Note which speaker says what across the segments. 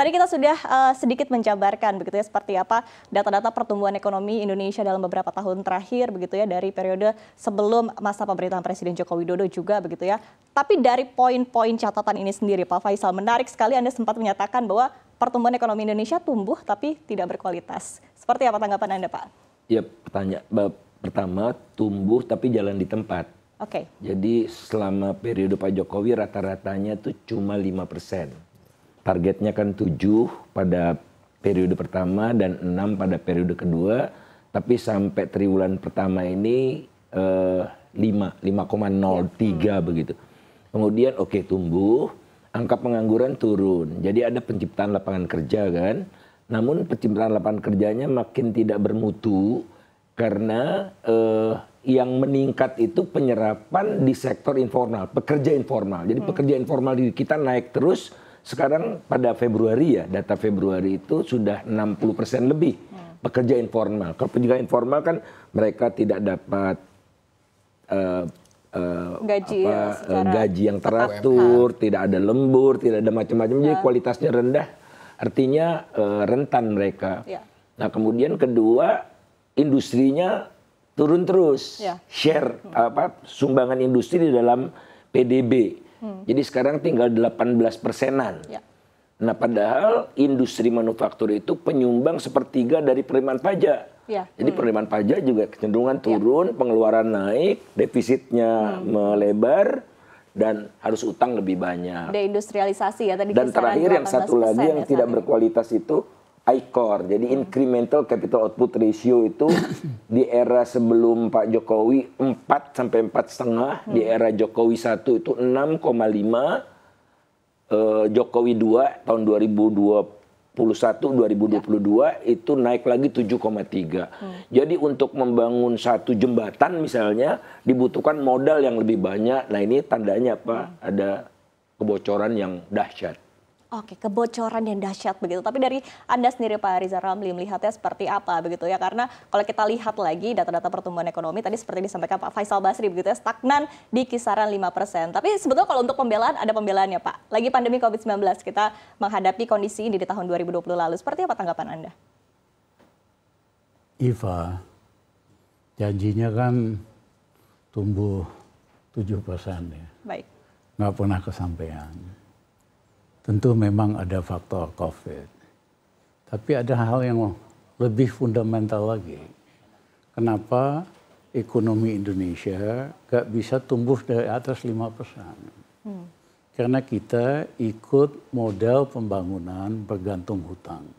Speaker 1: Tadi kita sudah uh, sedikit menjabarkan begitu ya seperti apa data-data pertumbuhan ekonomi Indonesia dalam beberapa tahun terakhir begitu ya dari periode sebelum masa pemerintahan Presiden Joko Widodo juga begitu ya. Tapi dari poin-poin catatan ini sendiri Pak Faisal menarik sekali Anda sempat menyatakan bahwa pertumbuhan ekonomi Indonesia tumbuh tapi tidak berkualitas. Seperti apa tanggapan Anda Pak?
Speaker 2: Ya pertanyaan pertama tumbuh tapi jalan di tempat. Oke. Okay. Jadi selama periode Pak Jokowi rata-ratanya itu cuma 5 persen targetnya kan tujuh pada periode pertama dan enam pada periode kedua, tapi sampai triwulan pertama ini eh, 5, 5,03 iya. begitu. Kemudian oke okay, tumbuh, angka pengangguran turun. Jadi ada penciptaan lapangan kerja kan. Namun penciptaan lapangan kerjanya makin tidak bermutu karena eh, yang meningkat itu penyerapan di sektor informal, pekerja informal. Jadi hmm. pekerja informal di kita naik terus sekarang pada Februari ya, data Februari itu sudah 60% persen lebih pekerja informal. Kalau pekerja informal kan mereka tidak dapat uh, uh,
Speaker 1: gaji, apa, ya, gaji
Speaker 2: yang teratur, kan. tidak ada lembur, tidak ada macam-macam. Jadi ya. kualitasnya rendah. Artinya uh, rentan mereka. Ya. Nah kemudian kedua industrinya turun terus. Ya. Share apa sumbangan industri di dalam PDB Hmm. Jadi sekarang tinggal 18 persenan. Ya. Nah padahal industri manufaktur itu penyumbang sepertiga dari penerimaan pajak. Ya. Jadi hmm. penerimaan pajak juga kecenderungan ya. turun, ya. pengeluaran naik, defisitnya hmm. melebar dan harus utang lebih banyak.
Speaker 1: Deindustrialisasi ya tadi. Dan terakhir yang satu lagi yang ya, tidak
Speaker 2: berkualitas itu ICOR. Jadi hmm. incremental capital output ratio itu di era sebelum Pak Jokowi 4 sampai 4 setengah, hmm. di era Jokowi 1 itu 6,5 eh, Jokowi 2 tahun 2020 2021 2022 ya. itu naik lagi 7,3. Hmm. Jadi untuk membangun satu jembatan misalnya dibutuhkan modal yang lebih banyak. Nah, ini tandanya apa? Hmm. Ada kebocoran yang dahsyat.
Speaker 1: Oke, kebocoran yang dahsyat begitu. Tapi dari Anda sendiri Pak Riza Ramli melihatnya seperti apa begitu ya? Karena kalau kita lihat lagi data-data pertumbuhan ekonomi tadi seperti disampaikan Pak Faisal Basri begitu ya, stagnan di kisaran 5%. Tapi sebetulnya kalau untuk pembelaan ada pembelaannya Pak. Lagi pandemi COVID-19 kita menghadapi kondisi ini di tahun 2020 lalu. Seperti apa tanggapan Anda?
Speaker 3: Iva, janjinya kan tumbuh 7% ya. Baik. Nggak pernah kesampaian Tentu memang ada faktor COVID. Tapi ada hal yang lebih fundamental lagi. Kenapa ekonomi Indonesia gak bisa tumbuh dari atas 5 persen? Hmm. Karena kita ikut model pembangunan bergantung hutang.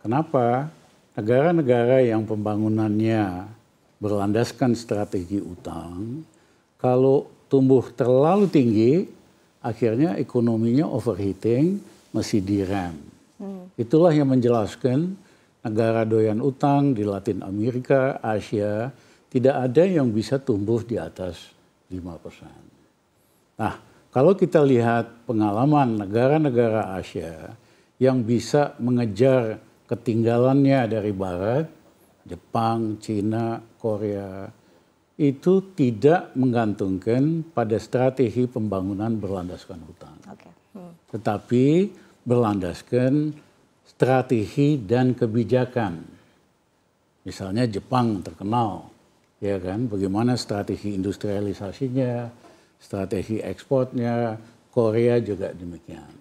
Speaker 3: Kenapa? Negara-negara yang pembangunannya berlandaskan strategi utang, kalau tumbuh terlalu tinggi, akhirnya ekonominya overheating, masih direm. Hmm. Itulah yang menjelaskan negara doyan utang di Latin Amerika, Asia, tidak ada yang bisa tumbuh di atas 5%. Nah, kalau kita lihat pengalaman negara-negara Asia yang bisa mengejar ketinggalannya dari Barat, Jepang, Cina, Korea, itu tidak menggantungkan pada strategi pembangunan berlandaskan hutang.
Speaker 1: Okay. Hmm.
Speaker 3: Tetapi berlandaskan strategi dan kebijakan. Misalnya Jepang terkenal, ya kan, bagaimana strategi industrialisasinya, strategi ekspornya, Korea juga demikian.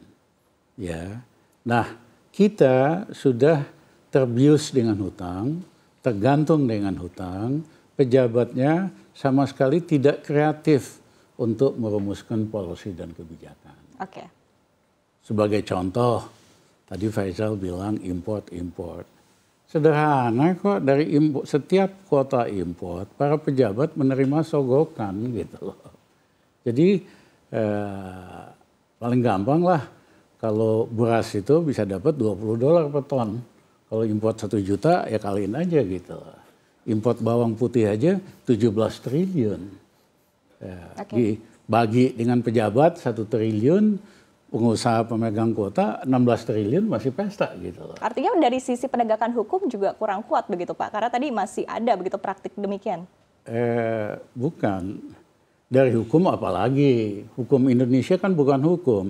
Speaker 3: Ya. Nah, kita sudah terbius dengan hutang, tergantung dengan hutang, pejabatnya sama sekali tidak kreatif untuk merumuskan polisi dan kebijakan. Oke. Sebagai contoh, tadi Faisal bilang import-import. Sederhana kok dari import, setiap kota import, para pejabat menerima sogokan gitu loh. Jadi eh, paling gampang lah kalau beras itu bisa dapat 20 dolar per ton. Kalau import 1 juta ya kaliin aja gitu loh import bawang putih aja 17 triliun. Ya, okay. Dibagi dengan pejabat satu triliun, pengusaha pemegang kuota 16 triliun masih pesta gitu loh.
Speaker 1: Artinya dari sisi penegakan hukum juga kurang kuat begitu Pak, karena tadi masih ada begitu praktik demikian.
Speaker 3: Eh, bukan. Dari hukum apalagi. Hukum Indonesia kan bukan hukum,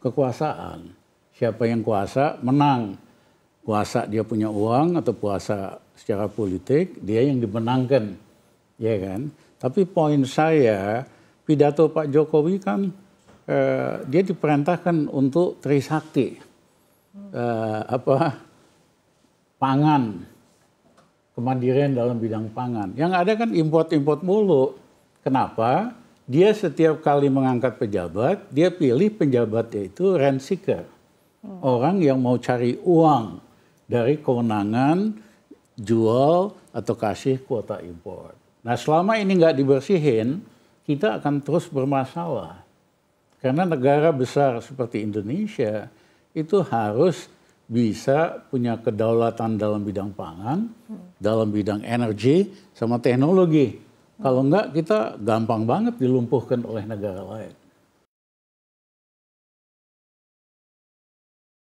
Speaker 3: kekuasaan. Siapa yang kuasa menang puasa dia punya uang atau puasa secara politik dia yang dimenangkan, ya kan? Tapi poin saya pidato Pak Jokowi kan eh, dia diperintahkan untuk trisakti, eh, apa pangan, kemandirian dalam bidang pangan. Yang ada kan import-import mulu. Kenapa? Dia setiap kali mengangkat pejabat, dia pilih penjabatnya itu rent seeker. Hmm. Orang yang mau cari uang dari kewenangan jual atau kasih kuota impor. Nah selama ini nggak dibersihin, kita akan terus bermasalah. Karena negara besar seperti Indonesia itu harus bisa punya kedaulatan dalam bidang pangan, dalam bidang energi, sama teknologi. Kalau enggak kita gampang banget dilumpuhkan oleh negara lain.